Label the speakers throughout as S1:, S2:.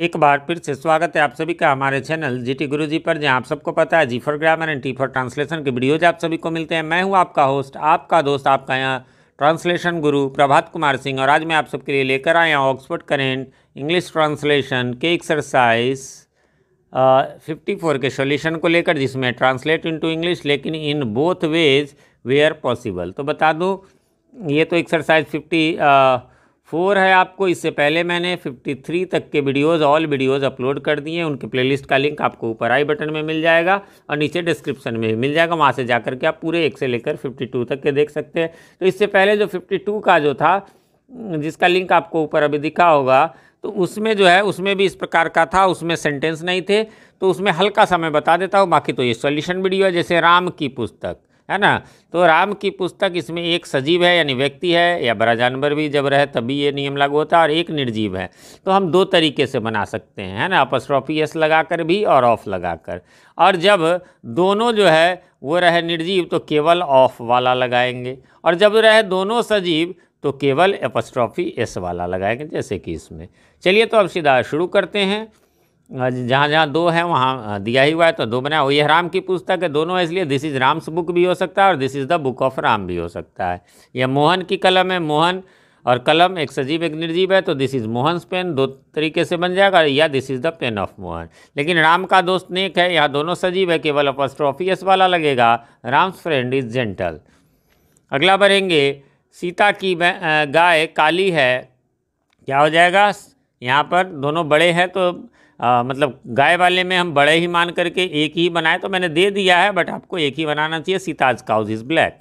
S1: एक बार फिर से स्वागत है आप सभी का हमारे चैनल जीटी गुरुजी पर जहां आप सबको पता है G for grammar and T for translation के वीडियोज आप सभी को मिलते हैं मैं हूं आपका होस्ट आपका दोस्त आपका यहाँ ट्रांसलेशन गुरु प्रभात कुमार सिंह और आज मैं आप सबके लिए लेकर आया हूँ ऑक्सफोर्ड करेंट इंग्लिश ट्रांसलेशन के एक्सरसाइज फिफ्टी फोर के सोल्यूशन को लेकर जिसमें ट्रांसलेट टू इंग्लिश लेकिन in both ways where possible तो बता दूँ ये तो एक्सरसाइज फिफ्टी फोर है आपको इससे पहले मैंने फिफ्टी थ्री तक के वीडियोस ऑल वीडियोस अपलोड कर दिए उनके प्लेलिस्ट का लिंक आपको ऊपर आई बटन में मिल जाएगा और नीचे डिस्क्रिप्शन में भी मिल जाएगा वहाँ से जाकर के आप पूरे एक से लेकर फिफ्टी टू तक के देख सकते हैं तो इससे पहले जो फिफ्टी टू का जो था जिसका लिंक आपको ऊपर अभी दिखा होगा तो उसमें जो है उसमें भी इस प्रकार का था उसमें सेंटेंस नहीं थे तो उसमें हल्का सा मैं बता देता हूँ बाकी तो ये सोल्यूशन वीडियो है जैसे राम की पुस्तक है ना तो राम की पुस्तक इसमें एक सजीव है यानी व्यक्ति है या बड़ा जानवर भी जब रहे तभी ये नियम लागू होता है और एक निर्जीव है तो हम दो तरीके से बना सकते हैं है ना अपस्ट्रॉफी एस लगाकर भी और ऑफ लगाकर और जब दोनों जो है वो रहे निर्जीव तो केवल ऑफ वाला लगाएंगे और जब रहे दोनों सजीव तो केवल अपस्ट्रॉफी एस वाला लगाएंगे जैसे कि इसमें चलिए तो अब सीधा शुरू करते हैं जहाँ जहाँ दो है वहाँ दिया ही हुआ है तो दो बनाया और यह राम की पुस्तक है दोनों है इसलिए दिस इज़ राम्स बुक भी हो सकता है और this is the book of Ram भी हो सकता है यह मोहन की कलम है मोहन और कलम एक सजीव एक निर्जीव है तो दिस इज़ मोहन पेन दो तरीके से बन जाएगा या this is the pen of Mohan लेकिन राम का दोस्त नेक है यहाँ दोनों सजीव है केवल अपस्ट्रॉफियस वाला लगेगा राम्स फ्रेंड इज़ जेंटल अगला बढ़ेंगे सीता की गाय काली है क्या हो जाएगा यहाँ पर दोनों बड़े हैं तो आ, मतलब गाय वाले में हम बड़े ही मान करके एक ही बनाए तो मैंने दे दिया है बट आपको एक ही बनाना चाहिए सीताज काउज इज़ ब्लैक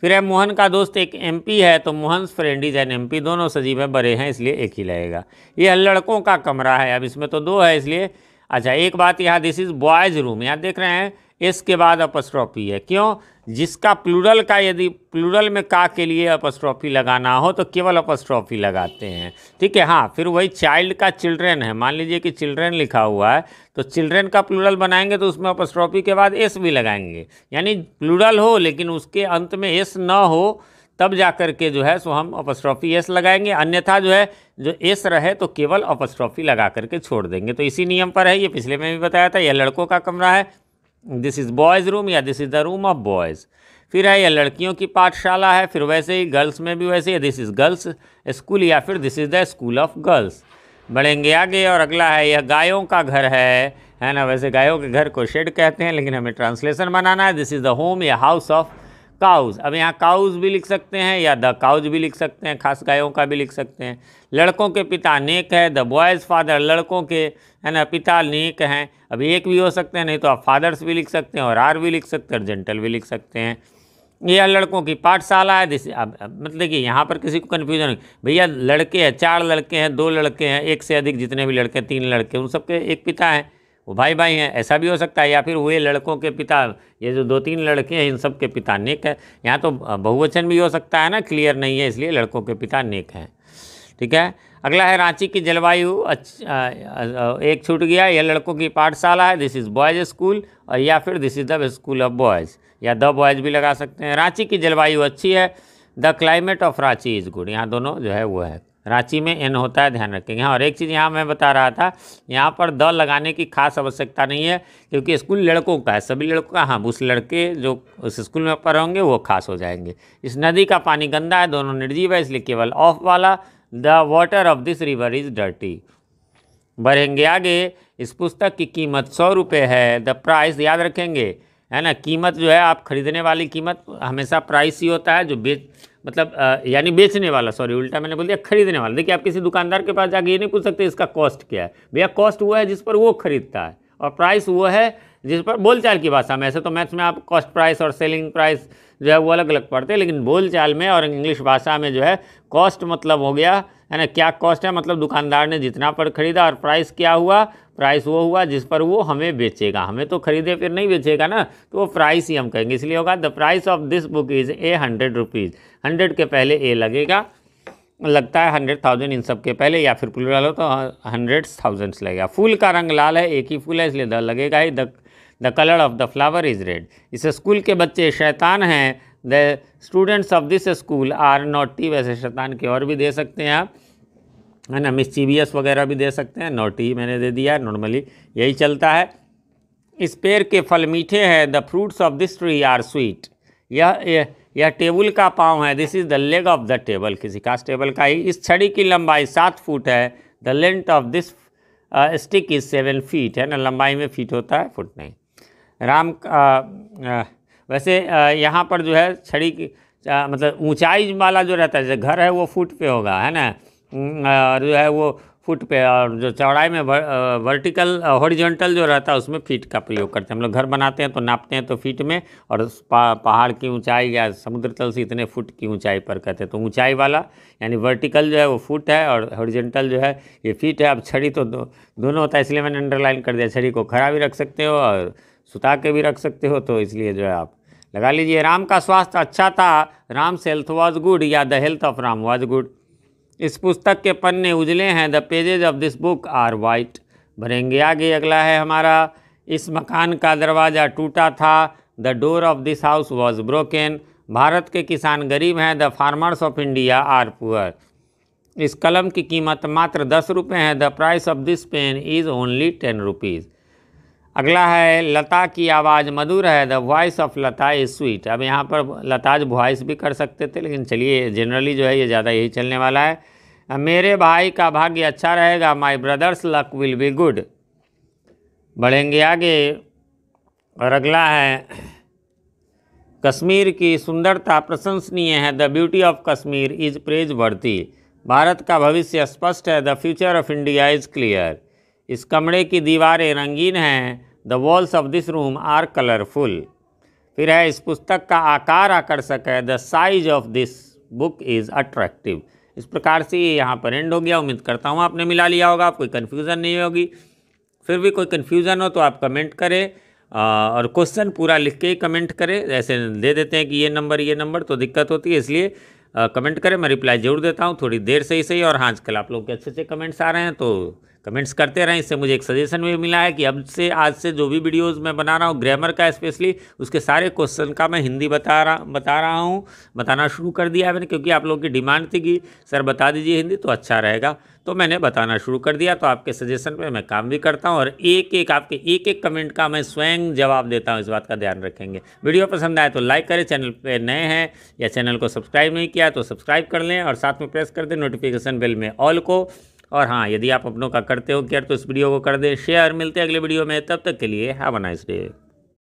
S1: फिर है मोहन का दोस्त एक एमपी है तो Mohan friend is an M दोनों सजीव में बड़े हैं इसलिए एक ही लगेगा यह लड़कों का कमरा है अब इसमें तो दो है इसलिए अच्छा एक बात यहाँ दिस इज़ बॉयज़ रूम यहाँ देख रहे हैं एस के बाद अपस्ट्रॉफी है क्यों जिसका प्लूरल का यदि प्लूरल में का के लिए अपस्ट्रॉफी लगाना हो तो केवल अपस्ट्रॉफी लगाते हैं ठीक है हाँ फिर वही चाइल्ड का चिल्ड्रेन है मान लीजिए कि चिल्ड्रेन लिखा हुआ है तो चिल्ड्रेन का प्लूरल बनाएंगे तो उसमें अपस्ट्रॉफी के बाद एस भी लगाएंगे यानी प्लूरल हो लेकिन उसके अंत में एस ना हो तब जा कर के जो है सो हम अपस्ट्रॉफी एस लगाएंगे अन्यथा जो है जो एस रहे तो केवल अपस्ट्रॉफी लगा करके छोड़ देंगे तो इसी नियम पर है ये पिछले में भी बताया था यह लड़कों का कमरा है दिस इज़ बॉयज़ रूम या this is the room of boys फिर है यह लड़कियों की पाठशाला है फिर वैसे ही गर्ल्स में भी वैसे ही दिस इज़ गर्ल्स स्कूल या फिर this is the school of girls बढ़ेंगे आगे और अगला है यह गायों का घर है है ना वैसे गायों के घर को शेड कहते हैं लेकिन हमें ट्रांसलेशन बनाना है दिस इज़ द होम या हाउस ऑफ काउज अब यहाँ काउज भी लिख सकते हैं या द काउज भी लिख सकते हैं खास गायों का भी लिख सकते हैं लड़कों के पिता नेक है द बॉयज़ फादर लड़कों के है ना पिता नेक हैं अब एक भी हो सकते हैं नहीं तो आप फादर्स भी लिख सकते हैं और आर भी लिख सकते हैं और जेंटल भी लिख सकते हैं यह लड़कों की पाठशाला है जैसे अब मतलब कि यहाँ पर किसी को कन्फ्यूजन भैया लड़के हैं चार लड़के हैं दो लड़के हैं एक से अधिक जितने भी लड़के हैं तीन लड़के उन सबके एक पिता हैं वो भाई भाई हैं ऐसा भी हो सकता है या फिर हुए लड़कों के पिता ये जो दो तीन लड़के हैं इन सब के पिता नेक है यहाँ तो बहुवचन भी हो सकता है ना क्लियर नहीं है इसलिए लड़कों के पिता नेक हैं ठीक है अगला है रांची की जलवायु एक छूट गया यह लड़कों की पाठशाला है दिस इज़ बॉयज़ स्कूल और या फिर this is the school of boys या द बॉयज़ भी लगा सकते हैं रांची की जलवायु अच्छी है the climate of Ranchi is good यहाँ दोनों जो है वो है रांची में एन होता है ध्यान रखेंगे हाँ और एक चीज़ यहाँ मैं बता रहा था यहाँ पर द लगाने की खास आवश्यकता नहीं है क्योंकि स्कूल लड़कों का है सभी लड़कों का हाँ उस लड़के जो उस स्कूल में पढ़ होंगे वो खास हो जाएंगे इस नदी का पानी गंदा है दोनों निर्जीव है इसलिए केवल ऑफ वाला the water of this river is dirty बढ़ेंगे आगे इस पुस्तक की कीमत सौ रुपये है द प्राइस याद रखेंगे है ना कीमत जो है आप खरीदने वाली कीमत हमेशा प्राइस ही होता है जो बेच मतलब यानी बेचने वाला सॉरी उल्टा मैंने बोल दिया खरीदने वाला देखिए आप किसी दुकानदार के पास जाके ये नहीं पूछ सकते इसका कॉस्ट क्या है भैया कॉस्ट वो है जिस पर वो खरीदता है और प्राइस वो है जिस पर बोलचाल की भाषा में ऐसे तो मैथ्स में आप कॉस्ट प्राइस और सेलिंग प्राइस जो है वो अलग अलग पढ़ते हैं लेकिन बोलचाल में और इंग्लिश भाषा में जो है कॉस्ट मतलब हो गया है ना क्या कॉस्ट है मतलब दुकानदार ने जितना पर खरीदा और प्राइस क्या हुआ प्राइस वो हुआ जिस पर वो हमें बेचेगा हमें तो खरीदे फिर नहीं बेचेगा ना तो वो प्राइस ही हम कहेंगे इसलिए होगा the price of this book is a hundred rupees hundred के पहले ए लगेगा लगता है हंड्रेड थाउजेंड इन सब के पहले या फिर प्लूरल हो तो हंड्रेड थाउजेंड्स लगेगा फूल का रंग लाल है एक ही फूल है इसलिए द लगेगा ही the the colour of the flower is red इस स्कूल के बच्चे शैतान हैं the students of this school are naughty वैसे शैतान के और भी दे सकते हैं आप है ना मिसचीवियस वगैरह भी दे सकते हैं नोटी मैंने दे दिया नॉर्मली यही चलता है इस पेड़ के फल मीठे हैं the fruits of this tree are sweet यह यह, यह टेबल का पाँव है this is the leg of the table किसी खास टेबल का ही इस छड़ी की लंबाई सात फुट है the length of this stick is seven feet है ना लंबाई में फीट होता है फुट नहीं राम आ, आ, वैसे यहाँ पर जो है छड़ी की मतलब ऊंचाई वाला जो रहता है जैसे घर है वो फुट पे होगा है ना और जो है वो फुट पे और जो चौड़ाई में वर, वर्टिकल हॉरिजॉन्टल जो रहता है उसमें फीट का प्रयोग करते हैं हम लोग घर बनाते हैं तो नापते हैं तो फीट में और पा, पहाड़ की ऊंचाई या समुद्र तल से इतने फुट की ऊंचाई पर कहते हैं तो ऊंचाई वाला यानी वर्टिकल जो है वो फुट है और हॉरिजॉन्टल जो है ये फीट है अब छड़ी तो दो, दोनों होता है इसलिए मैंने अंडरलाइन कर दिया छड़ी को खड़ा भी रख सकते हो और सुता के भी रख सकते हो तो इसलिए जो है आप लगा लीजिए राम का स्वास्थ्य अच्छा था राम हेल्थ वॉज गुड या the health of Ram was good इस पुस्तक के पन्ने उजले हैं the pages of this book are white भरेंगे आगे अगला है हमारा इस मकान का दरवाज़ा टूटा था the door of this house was broken Bharat के किसान गरीब हैं the farmers of India are poor इस कलम की कीमत मात्र दस रुपये है the price of this pen is only ten rupees अगला है लता की आवाज़ मधुर है the voice of Lata is sweet अब यहाँ पर लताज वॉइस भी कर सकते थे लेकिन चलिए जनरली जो है ये ज़्यादा यही चलने वाला है मेरे भाई का भाग्य अच्छा रहेगा my brother's luck will be good बढ़ेंगे आगे और अगला है कश्मीर की सुंदरता प्रशंसनीय है the beauty of Kashmir is praise बढ़ती भारत का भविष्य स्पष्ट है the future of India is clear इस कमरे की दीवारें रंगीन हैं the walls of this room are colourful फिर है इस पुस्तक का आकार आकर्षक है the size of this book is attractive इस प्रकार से ये यहाँ पर एंड हो गया उम्मीद करता हूँ आपने मिला लिया होगा आप कोई कन्फ्यूज़न नहीं होगी फिर भी कोई कन्फ्यूज़न हो तो आप कमेंट करें और क्वेश्चन पूरा लिख के ही कमेंट करें ऐसे दे देते हैं कि ये नंबर ये नंबर तो दिक्कत होती है इसलिए कमेंट करें मैं रिप्लाई जरूर देता हूँ थोड़ी देर से ही सही और हाँ आजकल आप लोग के अच्छे अच्छे कमेंट्स आ रहे हैं तो कमेंट्स करते रहें इससे मुझे एक सजेशन भी मिला है कि अब से आज से जो भी वीडियोस मैं बना रहा हूँ ग्रामर का स्पेशली उसके सारे क्वेश्चन का मैं हिंदी बता रहा बता रहा हूँ बताना शुरू कर दिया मैंने क्योंकि आप लोगों की डिमांड थी कि सर बता दीजिए हिंदी तो अच्छा रहेगा तो मैंने बताना शुरू कर दिया तो आपके सजेशन पर मैं काम भी करता हूँ और एक एक आपके एक एक कमेंट का मैं स्वयं जवाब देता हूँ इस बात का ध्यान रखेंगे वीडियो पसंद आए तो लाइक करें चैनल पर नए हैं या चैनल को सब्सक्राइब नहीं किया तो सब्सक्राइब कर लें और साथ में प्रेस कर दें नोटिफिकेशन बिल में ऑल को और हाँ यदि आप अपनों का करते हो केयर तो इस वीडियो को कर दें शेयर मिलते हैं अगले वीडियो में तब तक के लिए हैव अ नाइस डे